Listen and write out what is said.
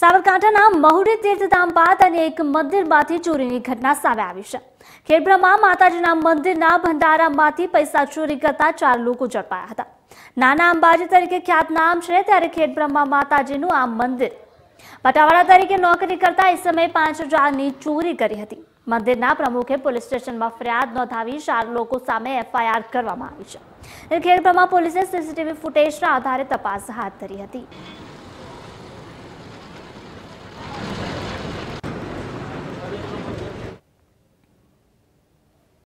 સાબરકાંઠાના મહુડી તીર્થધામ બાદ અને એક મંદિરમાંથી ચોરીની ઘટના સામે આવી છે ખેડબ્રહ્મા માતાજીના મંદિરના ભંડારામાંથી પૈસા ચોરી કરતા ચાર લોકો ઝડપાયા હતા નાના અંબાજી તરીકે ખ્યાતનામ છે ત્યારે ખેડબ્રહ્મા માતાજીનું આ મંદિર પટાવાળા તરીકે નોકરી કરતા એ સમયે પાંચ હજારની ચોરી કરી હતી મંદિરના પ્રમુખે પોલીસ સ્ટેશનમાં ફરિયાદ નોંધાવી ચાર લોકો સામે એફઆઈઆર કરવામાં આવી છે ખેડબ્રહ્મા પોલીસે સીસીટીવી ફૂટેજના આધારે તપાસ હાથ ધરી હતી